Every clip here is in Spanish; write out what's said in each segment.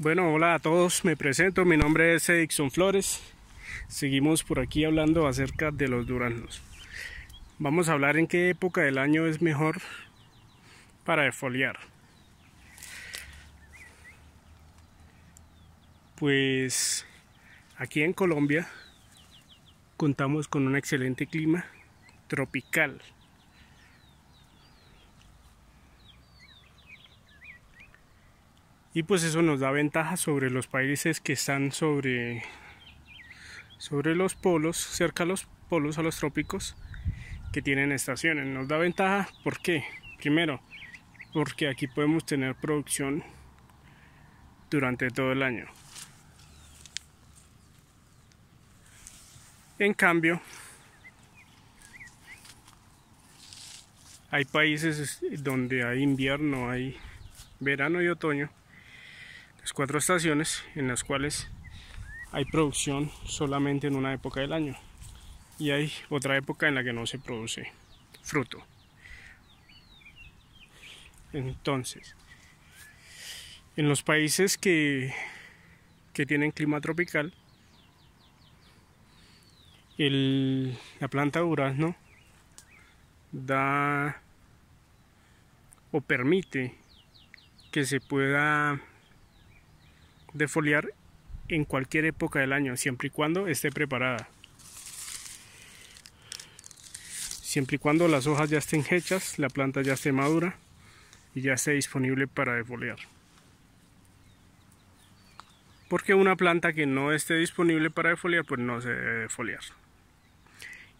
Bueno, hola a todos, me presento, mi nombre es Edixon Flores. Seguimos por aquí hablando acerca de los duraznos. Vamos a hablar en qué época del año es mejor para defoliar. Pues aquí en Colombia contamos con un excelente clima tropical. y pues eso nos da ventaja sobre los países que están sobre sobre los polos, cerca a los polos, a los trópicos, que tienen estaciones. Nos da ventaja, ¿por qué? Primero, porque aquí podemos tener producción durante todo el año. En cambio, hay países donde hay invierno, hay verano y otoño, cuatro estaciones en las cuales hay producción solamente en una época del año y hay otra época en la que no se produce fruto. Entonces, en los países que, que tienen clima tropical, el, la planta durazno da o permite que se pueda de foliar en cualquier época del año, siempre y cuando esté preparada. Siempre y cuando las hojas ya estén hechas, la planta ya esté madura y ya esté disponible para defoliar. Porque una planta que no esté disponible para defoliar, pues no se debe defoliar.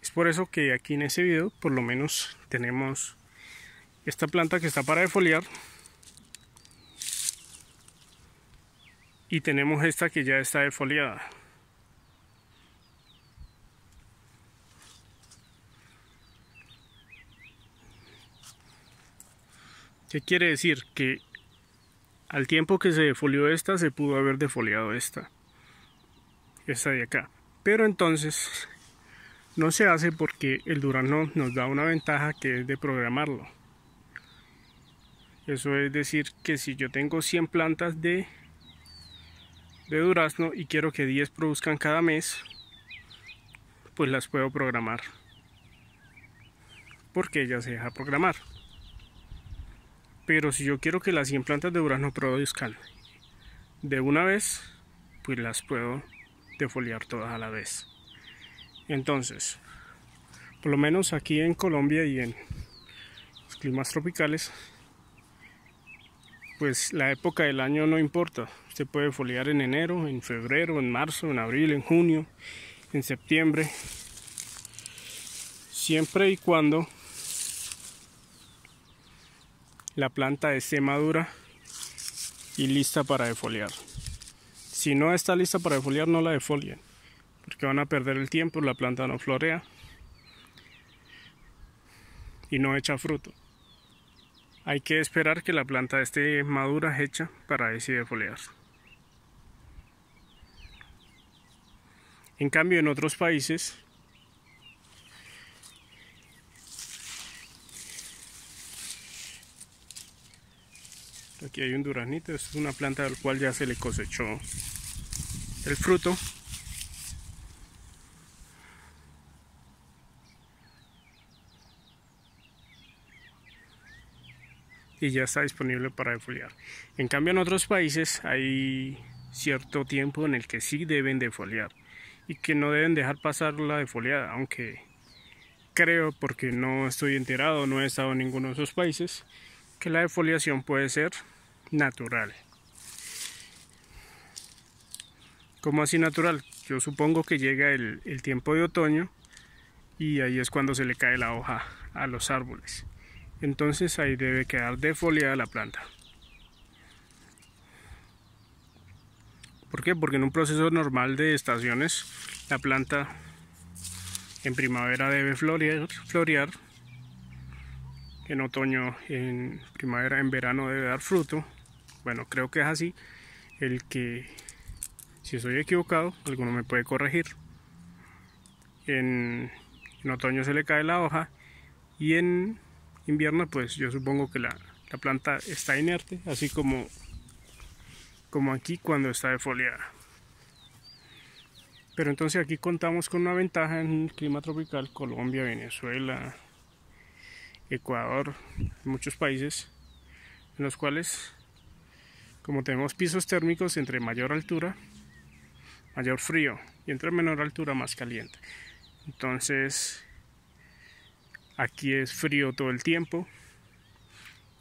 Es por eso que aquí en ese video, por lo menos, tenemos esta planta que está para defoliar y tenemos esta que ya está defoliada ¿Qué quiere decir? Que al tiempo que se defolió esta, se pudo haber defoliado esta. Esta de acá. Pero entonces no se hace porque el Durano nos da una ventaja que es de programarlo. Eso es decir que si yo tengo 100 plantas de de durazno y quiero que 10 produzcan cada mes, pues las puedo programar. Porque ella se deja programar. Pero si yo quiero que las 100 plantas de durazno produzcan de una vez, pues las puedo defoliar todas a la vez. Entonces, por lo menos aquí en Colombia y en los climas tropicales, pues la época del año no importa. Se puede foliar en enero, en febrero, en marzo, en abril, en junio, en septiembre. Siempre y cuando la planta esté madura y lista para defoliar. Si no está lista para defoliar, no la defolien, porque van a perder el tiempo, la planta no florea y no echa fruto. Hay que esperar que la planta esté madura, hecha, para decidir defoliar. En cambio, en otros países Aquí hay un duranito, es una planta al cual ya se le cosechó el fruto. Y ya está disponible para defoliar. En cambio en otros países hay cierto tiempo en el que sí deben defoliar y que no deben dejar pasar la defoliada, aunque creo, porque no estoy enterado, no he estado en ninguno de esos países, que la defoliación puede ser natural. ¿Cómo así natural? Yo supongo que llega el, el tiempo de otoño y ahí es cuando se le cae la hoja a los árboles. Entonces ahí debe quedar defoliada la planta. ¿Por qué? Porque en un proceso normal de estaciones la planta en primavera debe florear, florear en otoño, en primavera, en verano debe dar fruto. Bueno, creo que es así. El que, si estoy equivocado, alguno me puede corregir. En, otoño se le cae la hoja y en invierno, pues yo supongo que la, la planta está inerte, así como como aquí cuando está defoliada. Pero entonces aquí contamos con una ventaja en el clima tropical, Colombia, Venezuela, Ecuador, muchos países, en los cuales, como tenemos pisos térmicos, entre mayor altura, mayor frío, y entre menor altura, más caliente. Entonces, aquí es frío todo el tiempo,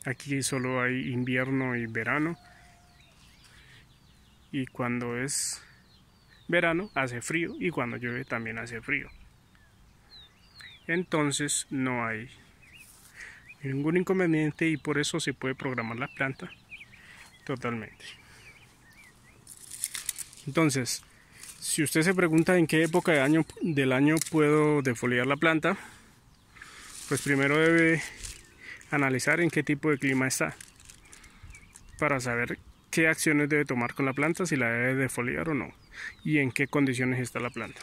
aquí solo hay invierno y verano, y cuando es verano hace frío y cuando llueve también hace frío. Entonces no hay ningún inconveniente y por eso se puede programar la planta totalmente. Entonces, si usted se pregunta en qué época año, del año puedo defoliar la planta, pues primero debe analizar en qué tipo de clima está para saber qué acciones debe tomar con la planta, si la debe defoliar o no, y en qué condiciones está la planta.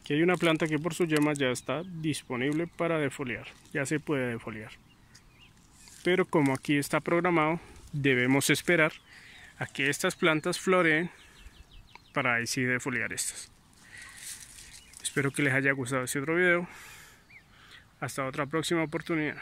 Aquí hay una planta que por su yemas ya está disponible para defoliar, ya se puede defoliar. Pero como aquí está programado, debemos esperar a que estas plantas floreen para ahí sí defoliar estas. Espero que les haya gustado este otro video. Hasta otra próxima oportunidad.